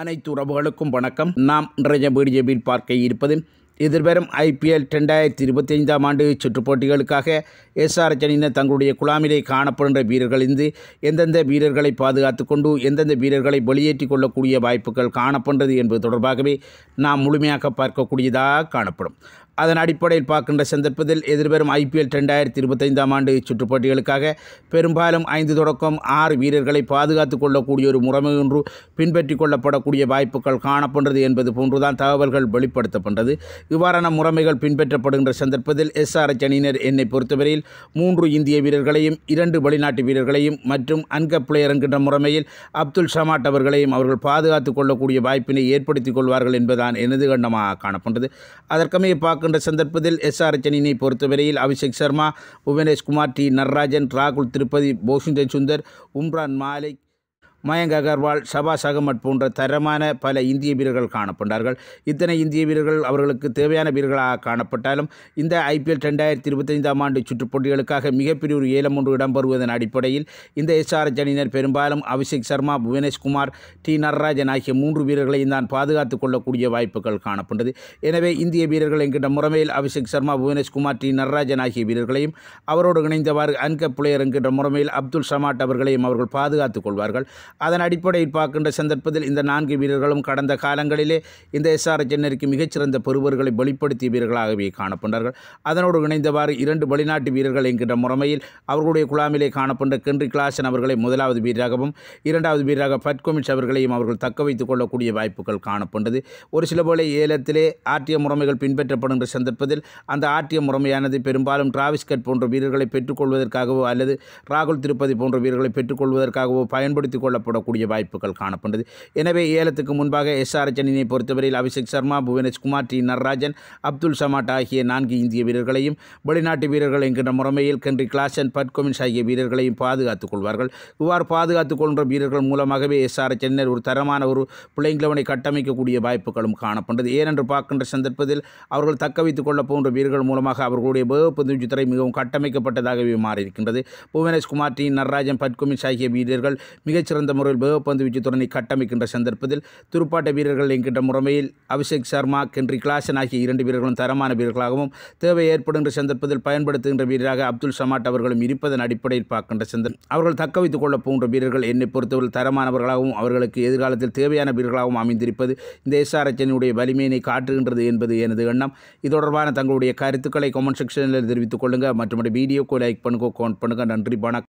அனைத்து உறவுகளுக்கும் வணக்கம் நாம் இன்றைய பிடிஜேபியில் பார்க்க இருப்பது எதிர்வரும் ஐபிஎல் ரெண்டாயிரத்தி இருபத்தி ஐந்தாம் ஆண்டு சுற்றுப் போட்டிகளுக்காக எஸ்ஆர்எச் அணியினர் தங்களுடைய குழாமிலே காணப்படுகின்ற வீரர்களிருந்து எந்தெந்த வீரர்களை பாதுகாத்து கொண்டு எந்தெந்த வீரர்களை வெளியேற்றி கொள்ளக்கூடிய வாய்ப்புகள் காணப்படுறது என்பது தொடர்பாகவே நாம் முழுமையாக பார்க்கக்கூடியதாக காணப்படும் அதன் அடிப்படையில் பார்க்கின்ற சந்தர்ப்பத்தில் எதிர்வரும் ஐபிஎல் ரெண்டாயிரத்தி இருபத்தைந்தாம் ஆண்டு சுற்றுப்போட்டிகளுக்காக பெரும்பாலும் ஐந்து தொடக்கம் ஆறு வீரர்களை பாதுகாத்து கொள்ளக்கூடிய ஒரு முறைமை ஒன்று பின்பற்றி கொள்ளப்படக்கூடிய வாய்ப்புகள் காணப்படுறது என்பது போன்றுதான் தகவல்கள் வெளிப்படுத்தப்பட்டது இவ்வாறான முறைமைகள் பின்பற்றப்படுகின்ற சந்தர்ப்பத்தில் எஸ்ஆர்எச் அணியினர் என்னை பொறுத்தவரையில் மூன்று இந்திய வீரர்களையும் இரண்டு வெளிநாட்டு வீரர்களையும் மற்றும் அன்கப் பிளேயர் என்கின்ற முறைமையில் அப்துல் ஷமாட் அவர்களையும் அவர்கள் பாதுகாத்துக் கொள்ளக்கூடிய வாய்ப்பினை ஏற்படுத்திக் கொள்வார்கள் என்பதுதான் எனது கண்டமாக காணப்பட்டது அதற்கமைய பார்க்க இருக்கின்ற சந்தர்ப்பத்தில் எஸ் ஆர் சென்னினை பொறுத்தவரையில் அபிஷேக் சர்மா புவனேஷ்குமார் டி நடராஜன் ராகுல் திருப்பதி போஷிண்டன் சுந்தர் உம்ரான் மாலிக் மயங்க் அகர்வால் ஷபாஸ் அகமட் போன்ற தரமான பல இந்திய வீரர்கள் காணப்பட்டார்கள் இத்தனை இந்திய வீரர்கள் அவர்களுக்கு தேவையான வீரர்களாக காணப்பட்டாலும் இந்த ஐபிஎல் ரெண்டாயிரத்தி இருபத்தைந்தாம் ஆண்டு சுற்றுப்போட்டிகளுக்காக மிகப்பெரிய ஒரு ஏலம் ஒன்று இடம்பெறுவதன் அடிப்படையில் இந்த எஸ்ஆர் அணியினர் பெரும்பாலும் அபிஷேக் சர்மா புவனேஷ்குமார் டி நடராஜன் ஆகிய மூன்று வீரர்களையும் தான் பாதுகாத்துக் கொள்ளக்கூடிய வாய்ப்புகள் காணப்பட்டது எனவே இந்திய வீரர்கள் என்கின்ற முறைமையில் அபிஷேக் சர்மா புவனேஷ்குமார் டி நடராஜன் ஆகிய வீரர்களையும் அவரோடு இணைந்தவாறு அன்கப் புலையர் என்கின்ற முறைமையில் அப்துல் சமாட் அவர்களையும் அவர்கள் பாதுகாத்துக் கொள்வார்கள் அதன் அடிப்படையில் பார்க்கின்ற சந்தர்ப்பத்தில் இந்த நான்கு வீரர்களும் கடந்த காலங்களிலே இந்த எஸ்ஆர்எஸ் சென்னருக்கு மிகச்சிறந்த பெறுவர்களை வெளிப்படுத்திய வீரர்களாகவே காணப்பட்டார்கள் அதனோடு இணைந்தவாறு இரண்டு வெளிநாட்டு வீரர்கள் என்கின்ற முறைமையில் அவர்களுடைய குழாமிலே காணப்பட்ட கென்றி கிளாசன் அவர்களை முதலாவது வீரராகவும் இரண்டாவது வீரராக பட்கோமிச் அவர்களையும் அவர்கள் தக்க வைத்துக் கொள்ளக்கூடிய வாய்ப்புகள் காணப்பட்டது ஒரு சில போல ஏலத்திலே ஆற்றிய முறைமைகள் பின்பற்றப்படுகின்ற சந்தர்ப்பத்தில் அந்த ஆற்றிய முறைமையானது பெரும்பாலும் டிராவிஸ்கட் போன்ற வீரர்களை பெற்றுக்கொள்வதற்காகவோ அல்லது ராகுல் திருப்பதி போன்ற வீரர்களை பெற்றுக்கொள்வதற்காகவோ பயன்படுத்திக் கொள்ள கொள்ளப்படக்கூடிய வாய்ப்புகள் காணப்படுது எனவே ஏலத்துக்கு முன்பாக எஸ்ஆர்எச் அணியை பொறுத்தவரையில் அபிஷேக் சர்மா புவனேஷ்குமார் டி நடராஜன் அப்துல் சமாட் ஆகிய நான்கு இந்திய வீரர்களையும் வெளிநாட்டு வீரர்கள் என்கின்ற முறைமையில் கென்றி கிளாசன் பட்கோமின்ஸ் ஆகிய வீரர்களையும் பாதுகாத்துக் கொள்வார்கள் இவ்வாறு பாதுகாத்துக் கொள்கிற வீரர்கள் மூலமாகவே ஆர் சென்னர் ஒரு தரமான ஒரு பிள்ளைங்களவனை கட்டமைக்கக்கூடிய வாய்ப்புகளும் காணப்பட்டது ஏனென்று பார்க்கின்ற சந்தர்ப்பத்தில் அவர்கள் தக்க வைத்துக் கொள்ள போன்ற வீரர்கள் மூலமாக அவர்களுடைய வேகப்பந்து துறை மிகவும் கட்டமைக்கப்பட்டதாகவே மாறியிருக்கின்றது புவனேஷ்குமார் டி நடராஜன் பட்கோமின்ஸ் ஆகிய வீரர்கள் மிகச்சிறந்த சிறந்த முறையில் வேகப்பந்து வீச்சுத்துறனை கட்டமைக்கின்ற சந்தர்ப்பத்தில் துருப்பாட்ட வீரர்கள் என்கின்ற முறைமையில் அபிஷேக் சர்மா கென்றி கிளாசன் ஆகிய இரண்டு வீரர்களும் தரமான வீரர்களாகவும் தேவை ஏற்படுகின்ற சந்தர்ப்பத்தில் பயன்படுத்துகின்ற வீரராக அப்துல் சமாட் அவர்களும் இருப்பதன் அடிப்படையில் பார்க்கின்ற சந்தர் அவர்கள் தக்க வைத்துக் கொள்ளப் போன்ற வீரர்கள் என்னை பொறுத்தவரை தரமானவர்களாகவும் அவர்களுக்கு எதிர்காலத்தில் தேவையான வீரர்களாகவும் அமைந்திருப்பது இந்த எஸ்ஆர்எச்சினுடைய வலிமையினை காட்டுகின்றது என்பது எனது எண்ணம் இது தொடர்பான தங்களுடைய கருத்துக்களை கமெண்ட் செக்ஷனில் தெரிவித்துக் கொள்ளுங்கள் மற்றும் வீடியோக்கு லைக் பண்ணுங்க கமெண்ட் பண்ணுங்கள் நன்றி வணக்கம்